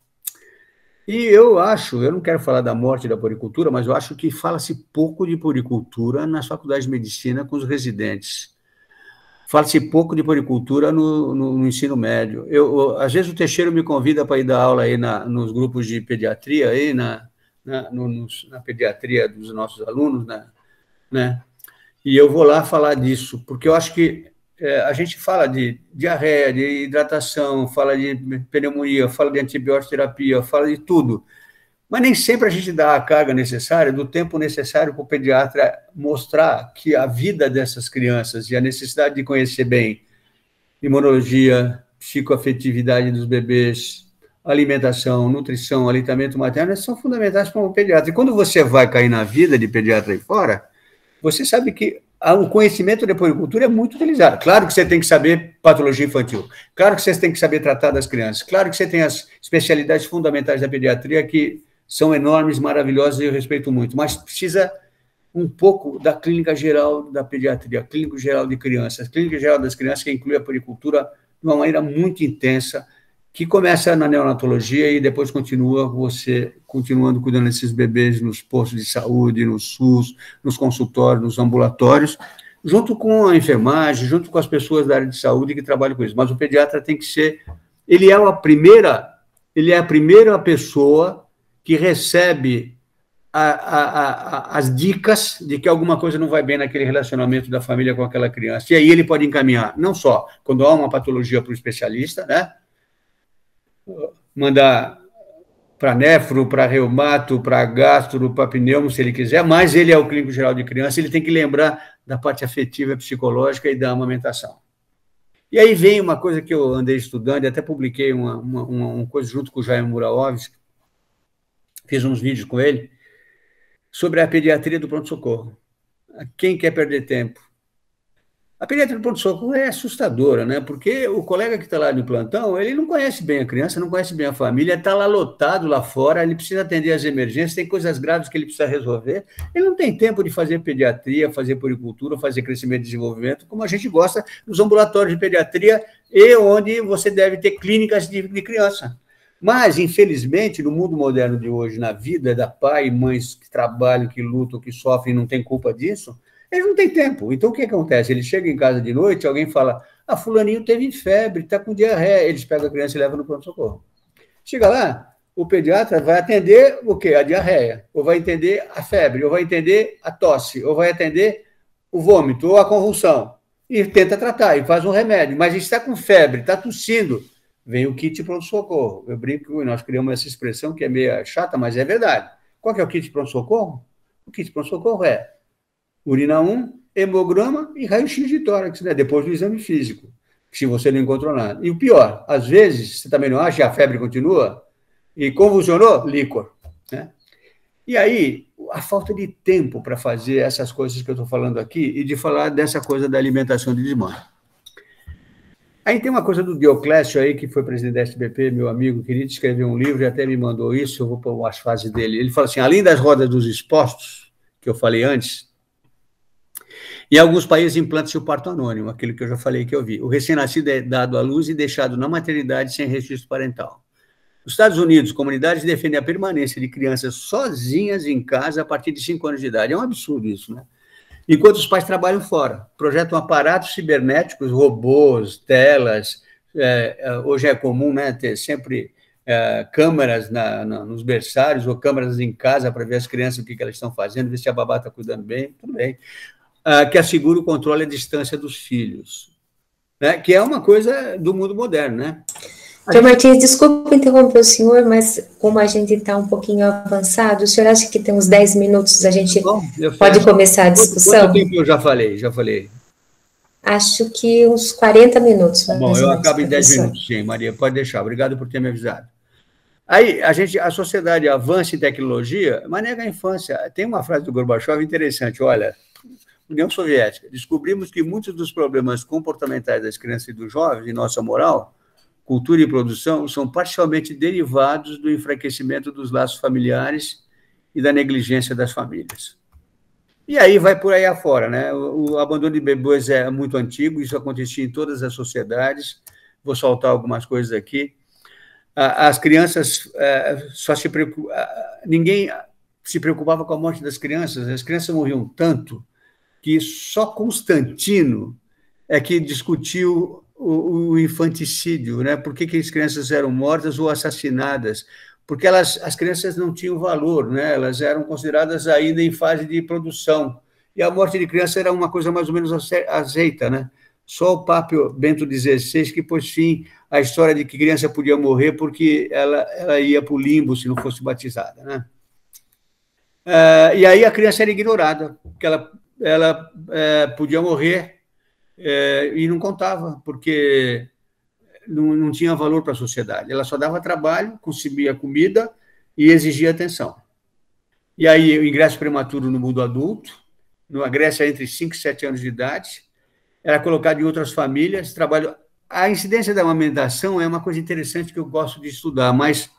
E eu acho, eu não quero falar da morte da puricultura, mas eu acho que fala-se pouco de puricultura nas faculdades de medicina com os residentes. Fala-se pouco de puricultura no, no, no ensino médio. Eu, eu, às vezes o Teixeira me convida para ir dar aula aí na, nos grupos de pediatria, aí na, na, no, na pediatria dos nossos alunos, né? né? E eu vou lá falar disso, porque eu acho que é, a gente fala de diarreia, de hidratação, fala de pneumonia, fala de antibiótico terapia, fala de tudo. Mas nem sempre a gente dá a carga necessária, do tempo necessário para o pediatra mostrar que a vida dessas crianças e a necessidade de conhecer bem imunologia, psicoafetividade dos bebês, alimentação, nutrição, aleitamento materno são fundamentais para o pediatra. E quando você vai cair na vida de pediatra e fora, você sabe que ah, o conhecimento da puericultura é muito utilizado. Claro que você tem que saber patologia infantil, claro que você tem que saber tratar das crianças, claro que você tem as especialidades fundamentais da pediatria que são enormes, maravilhosas e eu respeito muito, mas precisa um pouco da clínica geral da pediatria, clínica geral de crianças, clínica geral das crianças que inclui a puericultura de uma maneira muito intensa, que começa na neonatologia e depois continua você continuando cuidando desses bebês nos postos de saúde, no SUS, nos consultórios, nos ambulatórios, junto com a enfermagem, junto com as pessoas da área de saúde que trabalham com isso. Mas o pediatra tem que ser, ele é a primeira, ele é a primeira pessoa que recebe a, a, a, as dicas de que alguma coisa não vai bem naquele relacionamento da família com aquela criança. E aí ele pode encaminhar, não só quando há uma patologia para o especialista, né? mandar para nefro, para reumato, para gastro, para pneumo, se ele quiser, mas ele é o clínico geral de criança, ele tem que lembrar da parte afetiva, psicológica e da amamentação. E aí vem uma coisa que eu andei estudando, e até publiquei uma, uma, uma coisa junto com o Jair Muraovski, fiz uns vídeos com ele, sobre a pediatria do pronto-socorro. Quem quer perder tempo? A pediatra de pronto-socorro é assustadora, né? Porque o colega que está lá no plantão, ele não conhece bem a criança, não conhece bem a família, está lá lotado lá fora, ele precisa atender as emergências, tem coisas graves que ele precisa resolver. Ele não tem tempo de fazer pediatria, fazer poricultura, fazer crescimento e desenvolvimento, como a gente gosta nos ambulatórios de pediatria e onde você deve ter clínicas de, de criança. Mas, infelizmente, no mundo moderno de hoje, na vida da pai e mães que trabalham, que lutam, que sofrem, não tem culpa disso, ele não tem tempo. Então o que acontece? Ele chega em casa de noite, alguém fala: Ah, Fulaninho teve febre, está com diarreia. Eles pegam a criança e levam no pronto-socorro. Chega lá, o pediatra vai atender o quê? A diarreia, ou vai entender a febre, ou vai entender a tosse, ou vai atender o vômito, ou a convulsão. E tenta tratar, e faz um remédio. Mas está com febre, está tossindo. Vem o kit pronto-socorro. Eu brinco, nós criamos essa expressão que é meio chata, mas é verdade. Qual que é o kit pronto-socorro? O kit pronto-socorro é urina 1, hemograma e raio-x de tórax, né? Depois do exame físico, se você não encontrou nada. E o pior, às vezes, você também não acha, a febre continua, e convulsionou, líquor, né? E aí, a falta de tempo para fazer essas coisas que eu estou falando aqui e de falar dessa coisa da alimentação de desmame. Aí tem uma coisa do Dioclésio aí, que foi presidente da SBP, meu amigo querido, escreveu um livro e até me mandou isso, eu vou pôr as fases dele. Ele fala assim, além das rodas dos expostos, que eu falei antes, em alguns países, implanta-se o parto anônimo, aquilo que eu já falei que eu vi. O recém-nascido é dado à luz e deixado na maternidade sem registro parental. Os Estados Unidos, comunidades defendem a permanência de crianças sozinhas em casa a partir de 5 anos de idade. É um absurdo isso, né? Enquanto os pais trabalham fora, projetam aparatos cibernéticos, robôs, telas. É, é hoje é comum né, ter sempre é, câmeras na, na, nos berçários ou câmeras em casa para ver as crianças o que, que elas estão fazendo, ver se a babá está cuidando bem, tudo bem. Ah, que assegura o controle à distância dos filhos, né? que é uma coisa do mundo moderno, né? Doutor Martins, desculpa interromper o senhor, mas como a gente está um pouquinho avançado, o senhor acha que tem uns 10 minutos a gente Bom, pode começar a discussão? Quanto tempo eu já falei, já falei. Acho que uns 40 minutos. Tá bom, eu acabo em 10 tá minutos, sim, Maria, pode deixar. Obrigado por ter me avisado. Aí, a gente, a sociedade avança em tecnologia, mas nega a infância. Tem uma frase do Gorbachev interessante, olha, União Soviética, descobrimos que muitos dos problemas comportamentais das crianças e dos jovens, em nossa moral, cultura e produção, são parcialmente derivados do enfraquecimento dos laços familiares e da negligência das famílias. E aí vai por aí afora, né? O, abandono de bebês é muito antigo, isso acontecia em todas as sociedades. Vou soltar algumas coisas aqui. As crianças é, só se preocup... ninguém se preocupava com a morte das crianças. As crianças morriam tanto que só Constantino é que discutiu o, o infanticídio, né? Por que, que as crianças eram mortas ou assassinadas? Porque elas, as crianças não tinham valor, né? Elas eram consideradas ainda em fase de produção. E a morte de criança era uma coisa mais ou menos azeita, né? Só o Papa Bento XVI que pôs fim à história de que criança podia morrer porque ela, ela ia para o limbo se não fosse batizada, né? Uh, e aí a criança era ignorada, porque ela ela é, podia morrer é, e não contava, porque não, não tinha valor para a sociedade. Ela só dava trabalho, consumia comida e exigia atenção. E aí, o ingresso prematuro no mundo adulto, na Grécia, entre 5 e 7 anos de idade, era colocado em outras famílias, trabalho. A incidência da amamentação é uma coisa interessante que eu gosto de estudar, mas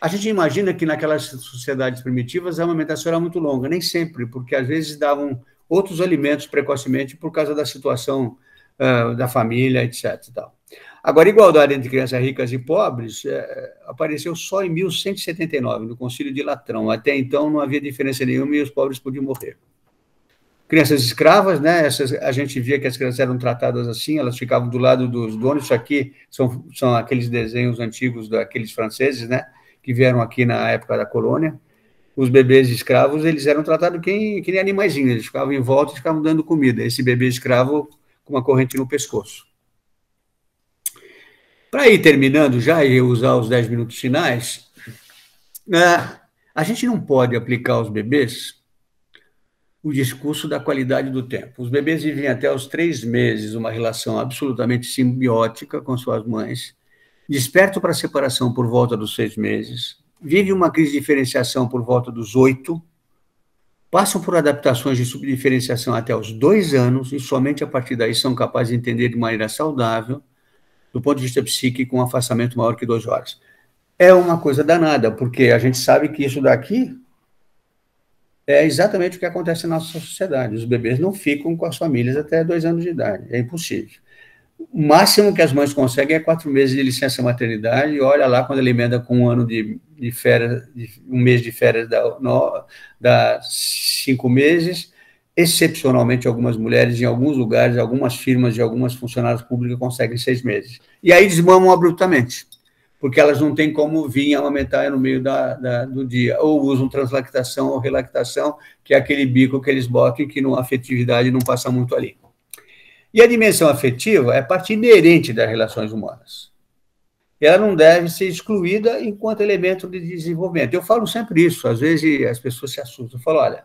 a gente imagina que naquelas sociedades primitivas a amamentação era muito longa, nem sempre, porque às vezes davam outros alimentos precocemente por causa da situação uh, da família, etc. Tal. Agora, igualdade entre crianças ricas e pobres eh, apareceu só em 1179, no Concílio de Latrão. Até então não havia diferença nenhuma e os pobres podiam morrer. Crianças escravas, né? Essas, a gente via que as crianças eram tratadas assim, elas ficavam do lado dos donos. Isso aqui são, são aqueles desenhos antigos daqueles franceses, né? Que vieram aqui na época da colônia os bebês escravos, eles eram tratados que, que nem animaizinhos, eles ficavam em volta e ficavam dando comida. Esse bebê escravo com uma corrente no pescoço. Para ir terminando já e usar os 10 minutos finais, né, a gente não pode aplicar aos bebês o discurso da qualidade do tempo. Os bebês vivem até os três meses uma relação absolutamente simbiótica com suas mães, desperto para a separação por volta dos seis meses, vive uma crise de diferenciação por volta dos oito, passam por adaptações de subdiferenciação até os dois anos e somente a partir daí são capazes de entender de maneira saudável, do ponto de vista psíquico, um afastamento maior que dois horas. É uma coisa danada, porque a gente sabe que isso daqui é exatamente o que acontece na nossa sociedade. Os bebês não ficam com as famílias até dois anos de idade, é impossível. O máximo que as mães conseguem é quatro meses de licença maternidade, e olha lá quando ele emenda com um ano de de férias, de, um mês de férias da, no, da cinco meses, excepcionalmente algumas mulheres em alguns lugares, algumas firmas e algumas funcionárias públicas conseguem seis meses. E aí desmamam abruptamente, porque elas não têm como vir amamentar no meio da, da, do dia, ou usam translactação ou relactação, que é aquele bico que eles botam que não, a afetividade não passa muito ali. E a dimensão afetiva é parte inerente das relações humanas ela não deve ser excluída enquanto elemento de desenvolvimento. Eu falo sempre isso, às vezes as pessoas se assustam. Eu falo, olha,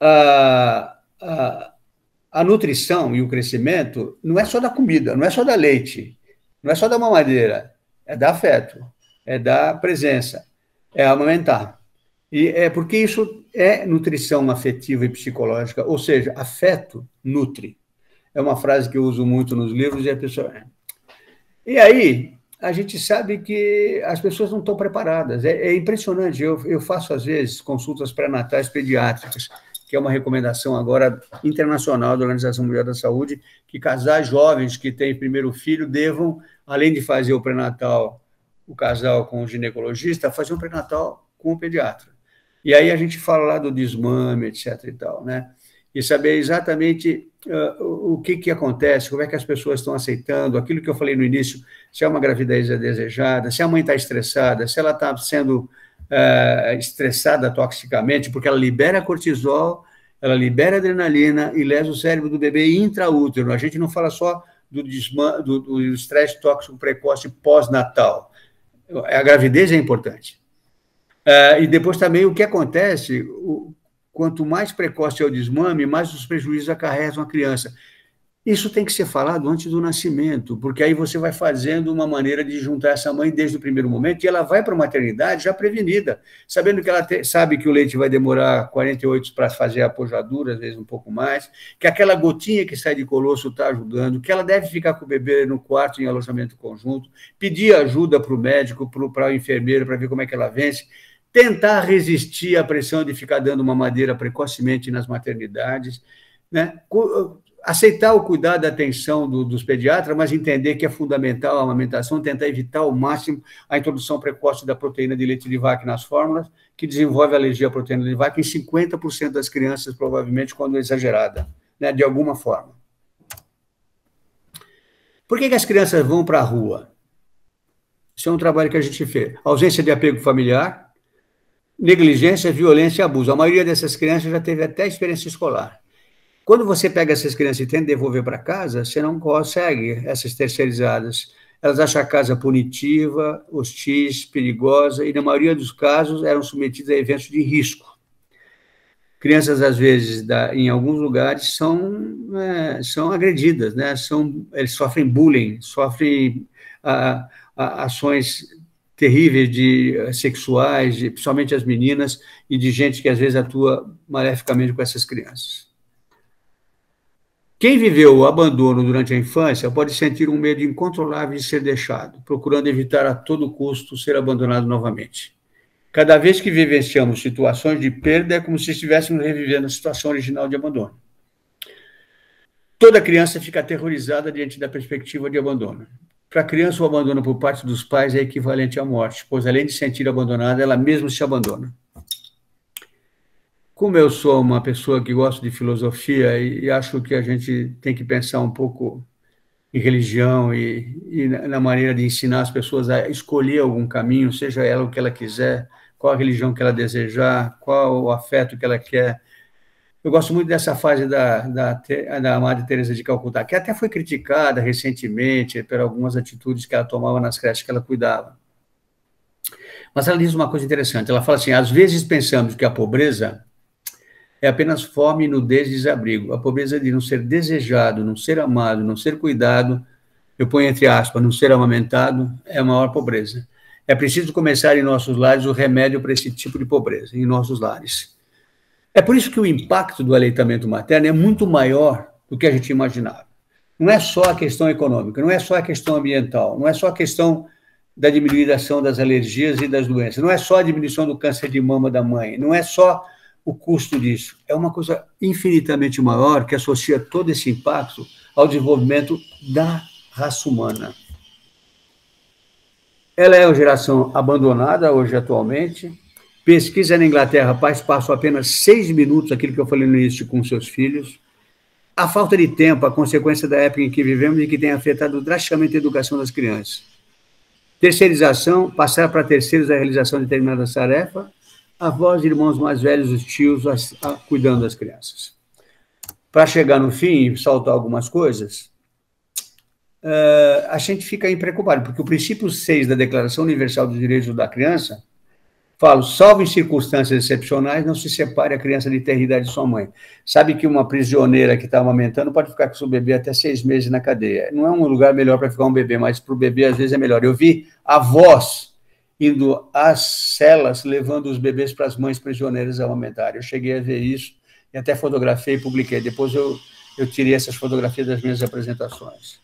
a, a, a nutrição e o crescimento não é só da comida, não é só da leite, não é só da mamadeira, é da afeto, é da presença, é amamentar. E é porque isso é nutrição afetiva e psicológica, ou seja, afeto nutre. É uma frase que eu uso muito nos livros e a pessoa. É. E aí, a gente sabe que as pessoas não estão preparadas. É, é impressionante. Eu, eu, faço, às vezes, consultas pré-natais pediátricas, que é uma recomendação agora internacional da Organização Mundial da Saúde, que casais jovens que têm primeiro filho devam, além de fazer o pré-natal, o casal com o ginecologista, fazer um pré-natal com o pediatra. E aí a gente fala lá do desmame, etc. e tal, né? e saber exatamente uh, o que, que acontece, como é que as pessoas estão aceitando, aquilo que eu falei no início, se é uma gravidez desejada, se a mãe está estressada, se ela está sendo uh, estressada toxicamente, porque ela libera cortisol, ela libera adrenalina e lesa o cérebro do bebê intraútero. A gente não fala só do, estresse tóxico precoce pós-natal. A gravidez é importante. Uh, e depois também o que acontece, o, quanto mais precoce é o desmame, mais os prejuízos acarretam a criança. Isso tem que ser falado antes do nascimento, porque aí você vai fazendo uma maneira de juntar essa mãe desde o primeiro momento e ela vai para a maternidade já prevenida, sabendo que ela te, sabe que o leite vai demorar 48 para fazer a pojadura, às vezes um pouco mais, que aquela gotinha que sai de colosso está ajudando, que ela deve ficar com o bebê no quarto em alojamento conjunto, pedir ajuda para o médico, para o enfermeiro, para ver como é que ela vence tentar resistir à pressão de ficar dando uma madeira precocemente nas maternidades, né? Ah, aceitar o cuidado da atenção do, dos pediatras, mas entender que é fundamental a amamentação, tentar evitar ao máximo a introdução precoce da proteína de leite de vaca nas fórmulas, que desenvolve alergia à proteína de vaca em 50% das crianças, provavelmente, quando é exagerada, né? de alguma forma. Por que, que as crianças vão para a rua? Isso é um trabalho que a gente fez. Ausência de apego familiar, negligência, violência e abuso. A maioria dessas crianças já teve até experiência escolar. Quando você pega essas crianças e tenta devolver para casa, você não consegue essas terceirizadas. Elas acham a casa punitiva, hostis, perigosa e, na maioria dos casos, eram submetidas a eventos de risco. Crianças, às vezes, da, em alguns lugares, são, é, são agredidas, né? são, eles sofrem bullying, sofrem a, ah, a, ah, ações terríveis de eh, sexuais, de, principalmente as meninas, e de gente que às vezes atua maleficamente com essas crianças. Quem viveu o abandono durante a infância pode sentir um medo incontrolável de ser deixado, procurando evitar a todo custo ser abandonado novamente. Cada vez que vivenciamos situações de perda, é como se estivéssemos revivendo a situação original de abandono. Toda criança fica aterrorizada diante da perspectiva de abandono. Para a criança, o abandono por parte dos pais é equivalente à morte, pois além de se sentir abandonada, ela mesma se abandona. Como eu sou uma pessoa que gosta de filosofia e, e acho que a gente tem que pensar um pouco em religião e, e, na maneira de ensinar as pessoas a escolher algum caminho, seja ela o que ela quiser, qual a religião que ela desejar, qual o afeto que ela quer, eu gosto muito dessa fase da, da, da Madre Teresa de Calcutá, que até foi criticada recentemente por algumas atitudes que ela tomava nas creches que ela cuidava. Mas ela diz uma coisa interessante. Ela fala assim: às vezes pensamos que a pobreza é apenas fome, nudez e desabrigo. A pobreza de não ser desejado, não ser amado, não ser cuidado, eu ponho entre aspas, não ser amamentado, é a maior pobreza. É preciso começar em nossos lares o remédio para esse tipo de pobreza, em nossos lares. É por isso que o impacto do aleitamento materno é muito maior do que a gente imaginava. Não é só a questão econômica, não é só a questão ambiental, não é só a questão da diminuição das alergias e das doenças, não é só a diminuição do câncer de mama da mãe, não é só o custo disso. É uma coisa infinitamente maior que associa todo esse impacto ao desenvolvimento da raça humana. Ela é uma geração abandonada hoje atualmente, Pesquisa na Inglaterra, pais passam apenas seis minutos, aquilo que eu falei no início, com seus filhos. A falta de tempo, a consequência da época em que vivemos e que tem afetado drasticamente a educação das crianças. Terceirização, passar para terceiros a realização de determinada tarefa, Avós, irmãos mais velhos, os tios, a, cuidando das crianças. Para chegar no fim e saltar algumas coisas, uh, a gente fica aí preocupado, porque o princípio 6 da Declaração Universal dos Direitos da Criança Falo, salvo em circunstâncias excepcionais, não se separe a criança de ter idade de sua mãe. Sabe que uma prisioneira que está amamentando pode ficar com seu bebê até seis meses na cadeia. Não é um lugar melhor para ficar um bebê, mas para o bebê às vezes é melhor. Eu vi avós indo às celas levando os bebês para as mães prisioneiras amamentarem. Eu cheguei a ver isso e até fotografei e publiquei. Depois eu, eu tirei essas fotografias das minhas apresentações.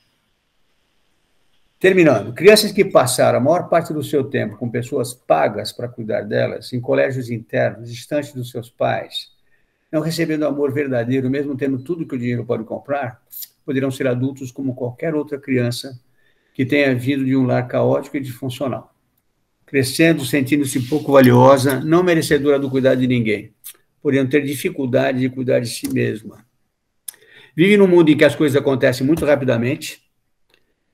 Terminando, crianças que passaram a maior parte do seu tempo com pessoas pagas para cuidar delas, em colégios internos, distantes dos seus pais, não recebendo amor verdadeiro, mesmo tendo tudo que o dinheiro pode comprar, poderão ser adultos como qualquer outra criança que tenha vindo de um lar caótico e disfuncional, crescendo, sentindo-se pouco valiosa, não merecedora do cuidado de ninguém, podendo ter dificuldade de cuidar de si mesma. Vive num mundo em que as coisas acontecem muito rapidamente,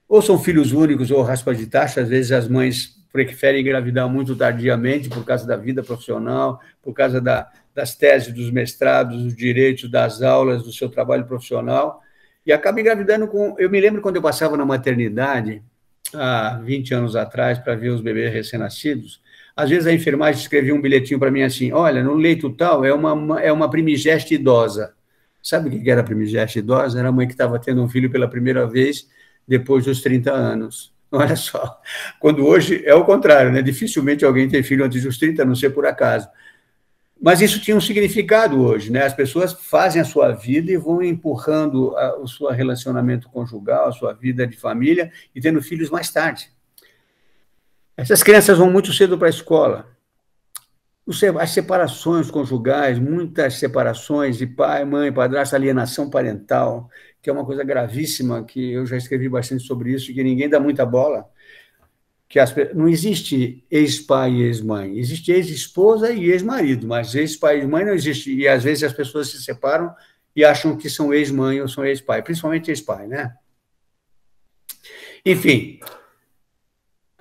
ou são filhos únicos ou raspa de taxa, às vezes as mães preferem engravidar muito tardiamente por causa da vida profissional, por causa da, das teses, dos mestrados, dos direitos, das aulas, do seu trabalho profissional, e acaba engravidando com... Eu me lembro quando eu passava na maternidade, há 20 anos atrás, para ver os bebês recém-nascidos, às vezes a enfermagem escrevia um bilhetinho para mim assim, olha, no leito tal é uma, é uma primigesta idosa. Sabe o que era primigesta idosa? Era a mãe que estava tendo um filho pela primeira vez depois dos 30 anos. Olha só, quando hoje é o contrário, né? Dificilmente alguém tem filho antes dos 30, a não ser por acaso. Mas isso tinha um significado hoje, né? As pessoas fazem a sua vida e vão empurrando a, o seu relacionamento conjugal, a sua vida de família e tendo filhos mais tarde. Essas crianças vão muito cedo para a escola as separações conjugais, muitas separações de pai, mãe, padrasto, alienação parental, que é uma coisa gravíssima, que eu já escrevi bastante sobre isso, que ninguém dá muita bola. Que as, não existe ex-pai e ex-mãe, existe ex-esposa e ex-marido, mas ex-pai e mãe não existe. E às vezes as pessoas se separam e acham que são ex-mãe ou são ex-pai, principalmente ex-pai, né? Enfim.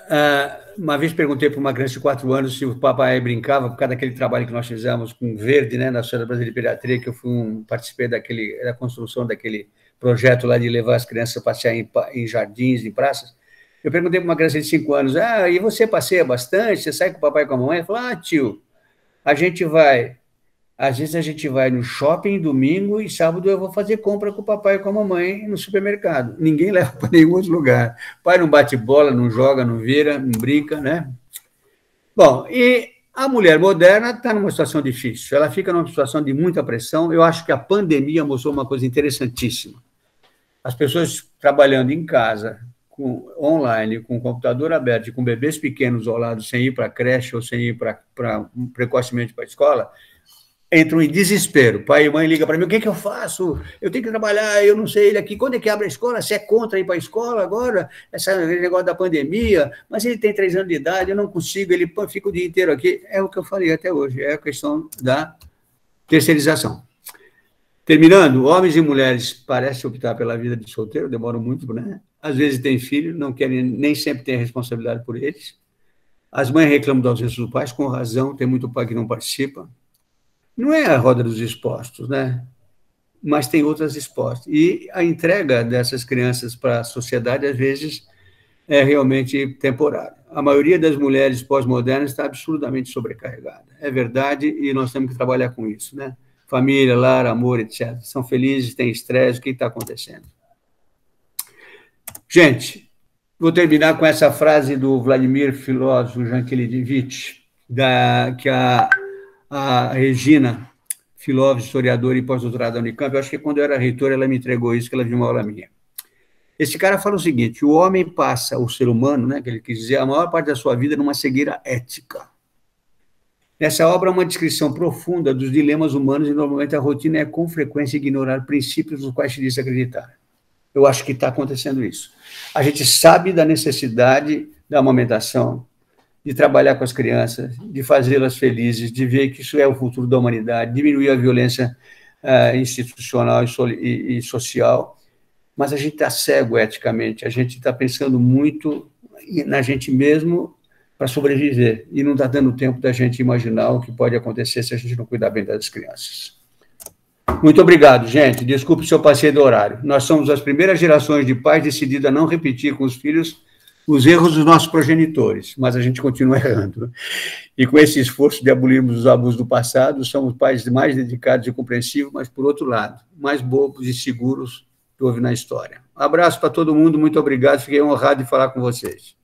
Uh, uma vez perguntei para uma criança de quatro anos se o papai brincava por causa daquele trabalho que nós fizemos com verde, né, na Sociedade Brasileira de Pediatria, que eu fui um, participei daquele, da construção daquele projeto lá de levar as crianças a passear em, em jardins, em praças. Eu perguntei para uma criança de cinco anos: Ah, e você passeia bastante? Você sai com o papai e com a mamãe? Ela falou: Ah, tio, a gente vai às vezes a gente vai no shopping domingo e sábado eu vou fazer compra com o papai e com a mamãe no supermercado. Ninguém leva para nenhum outro lugar. Pai não bate bola, não joga, não vira, não brinca, né? Bom, e a mulher moderna está numa situação difícil. Ela fica numa situação de muita pressão. Eu acho que a pandemia mostrou uma coisa interessantíssima. As pessoas trabalhando em casa, com, online, com o computador aberto, com bebês pequenos ao lado, sem ir para a creche ou sem ir pra, pra precocemente para a escola, entram em desespero. Pai e mãe ligam para mim: o que, é que eu faço? Eu tenho que trabalhar, eu não sei ele aqui. Quando é que abre a escola? Você é contra ir para a escola agora? Esse negócio da pandemia? Mas ele tem três anos de idade, eu não consigo, ele fica o dia inteiro aqui. É o que eu falei até hoje: é a questão da terceirização. Terminando, homens e mulheres parecem optar pela vida de solteiro, demoram muito, né? Às vezes têm filho, não querem, nem sempre têm responsabilidade por eles. As mães reclamam da ausência dos pais, com razão, tem muito pai que não participa não é a roda dos expostos, né? Mas tem outras expostas. E a entrega dessas crianças para a sociedade, às vezes, é realmente temporária. A maioria das mulheres pós-modernas está absurdamente sobrecarregada. É verdade, e nós temos que trabalhar com isso, né? Família, lar, amor, etc. São felizes, têm estresse, o que está acontecendo? Gente, vou terminar com essa frase do Vladimir Filósofo Jankelevich, da que a a Regina Filóvis, historiadora e pós-doutorada da Unicamp, eu acho que quando eu era reitor ela me entregou isso, que ela viu uma aula minha. Esse cara fala o seguinte, o homem passa, o ser humano, né, que ele quis dizer, a maior parte da sua vida numa cegueira ética. Nessa obra, é uma descrição profunda dos dilemas humanos e normalmente a rotina é com frequência ignorar princípios nos quais se diz acreditar. Eu acho que está acontecendo isso. A gente sabe da necessidade da amamentação, de trabalhar com as crianças, de fazê-las felizes, de ver que isso é o futuro da humanidade, diminuir a violência uh, institucional e, so e, e, social. Mas a gente está cego eticamente, a gente está pensando muito na gente mesmo para sobreviver e não está dando tempo da gente imaginar o que pode acontecer se a gente não cuidar bem das crianças. Muito obrigado, gente. Desculpe se eu passei do horário. Nós somos as primeiras gerações de pais decididas a não repetir com os filhos os erros dos nossos progenitores, mas a gente continua errando. E com esse esforço de abolirmos os abusos do passado, somos pais mais dedicados e compreensivos, mas, por outro lado, mais bobos e seguros que houve na história. Um abraço para todo mundo, muito obrigado, fiquei honrado de falar com vocês.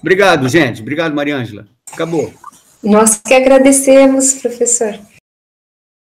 Obrigado, gente. Obrigado, Mariângela. Acabou. Nós que agradecemos, professor.